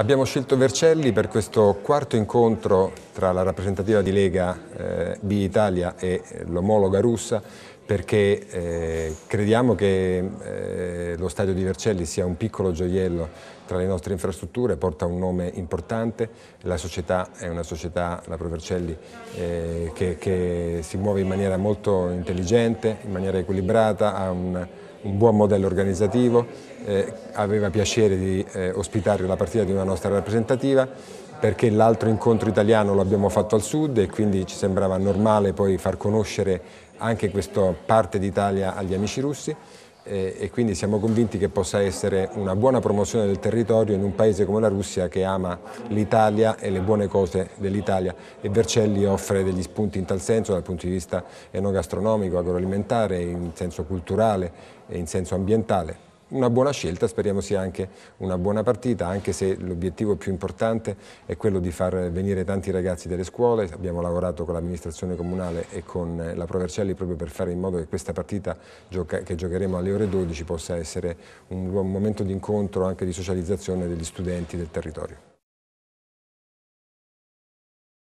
Abbiamo scelto Vercelli per questo quarto incontro tra la rappresentativa di Lega eh, B Italia e l'omologa russa perché eh, crediamo che eh, lo stadio di Vercelli sia un piccolo gioiello tra le nostre infrastrutture, porta un nome importante, la società è una società, la Pro Vercelli, eh, che, che si muove in maniera molto intelligente, in maniera equilibrata, ha un un buon modello organizzativo, eh, aveva piacere di eh, ospitare la partita di una nostra rappresentativa perché l'altro incontro italiano lo abbiamo fatto al sud e quindi ci sembrava normale poi far conoscere anche questa parte d'Italia agli amici russi e, eh, e quindi siamo convinti che possa essere una buona promozione del territorio in un paese come la Russia che ama l'Italia e le buone cose dell'Italia e Vercelli offre degli spunti in tal senso dal punto di vista enogastronomico, agroalimentare, in senso culturale e in senso ambientale una buona scelta, speriamo sia anche una buona partita, anche se l'obiettivo più importante è quello di far venire tanti ragazzi delle scuole, abbiamo lavorato con l'amministrazione comunale e con eh, la Provercelli proprio per fare in modo che questa partita che giocheremo alle ore 12 possa essere un buon momento di incontro anche di socializzazione degli studenti del territorio.